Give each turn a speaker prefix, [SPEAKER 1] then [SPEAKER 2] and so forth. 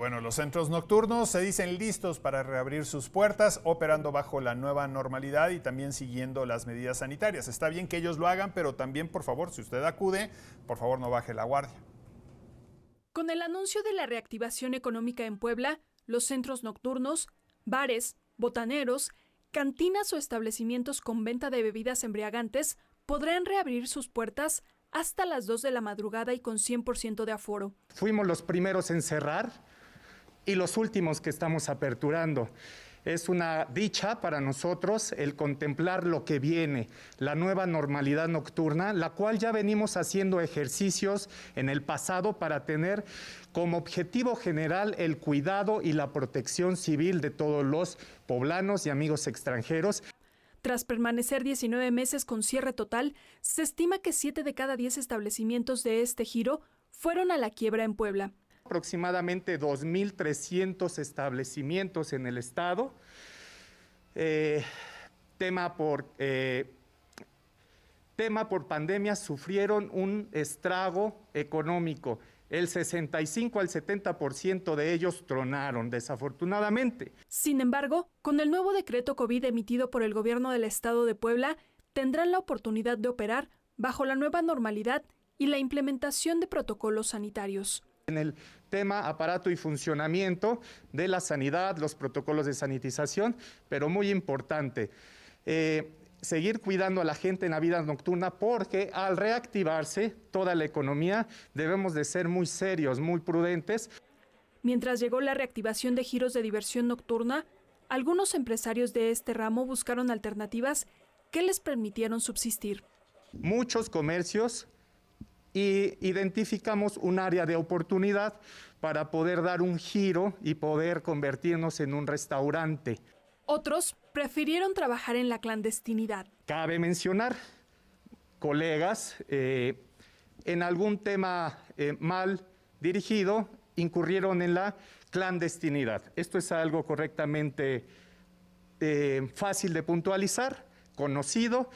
[SPEAKER 1] bueno, los centros nocturnos se dicen listos para reabrir sus puertas, operando bajo la nueva normalidad y también siguiendo las medidas sanitarias. Está bien que ellos lo hagan, pero también, por favor, si usted acude, por favor no baje la guardia.
[SPEAKER 2] Con el anuncio de la reactivación económica en Puebla, los centros nocturnos, bares, botaneros, cantinas o establecimientos con venta de bebidas embriagantes podrán reabrir sus puertas hasta las 2 de la madrugada y con 100% de aforo.
[SPEAKER 1] Fuimos los primeros en cerrar y los últimos que estamos aperturando. Es una dicha para nosotros el contemplar lo que viene, la nueva normalidad nocturna, la cual ya venimos haciendo ejercicios en el pasado para tener como objetivo general el cuidado y la protección civil de todos los poblanos y amigos extranjeros.
[SPEAKER 2] Tras permanecer 19 meses con cierre total, se estima que 7 de cada 10 establecimientos de este giro fueron a la quiebra en Puebla
[SPEAKER 1] aproximadamente 2.300 establecimientos en el estado. Eh, tema, por, eh, tema por pandemia sufrieron un estrago económico. El 65 al 70% de ellos tronaron, desafortunadamente.
[SPEAKER 2] Sin embargo, con el nuevo decreto COVID emitido por el gobierno del estado de Puebla, tendrán la oportunidad de operar bajo la nueva normalidad y la implementación de protocolos sanitarios
[SPEAKER 1] en el tema aparato y funcionamiento de la sanidad, los protocolos de sanitización, pero muy importante. Eh, seguir cuidando a la gente en la vida nocturna porque al reactivarse toda la economía debemos de ser muy serios, muy prudentes.
[SPEAKER 2] Mientras llegó la reactivación de giros de diversión nocturna, algunos empresarios de este ramo buscaron alternativas que les permitieron subsistir.
[SPEAKER 1] Muchos comercios y identificamos un área de oportunidad para poder dar un giro y poder convertirnos en un restaurante.
[SPEAKER 2] Otros prefirieron trabajar en la clandestinidad.
[SPEAKER 1] Cabe mencionar, colegas, eh, en algún tema eh, mal dirigido, incurrieron en la clandestinidad. Esto es algo correctamente eh, fácil de puntualizar, conocido.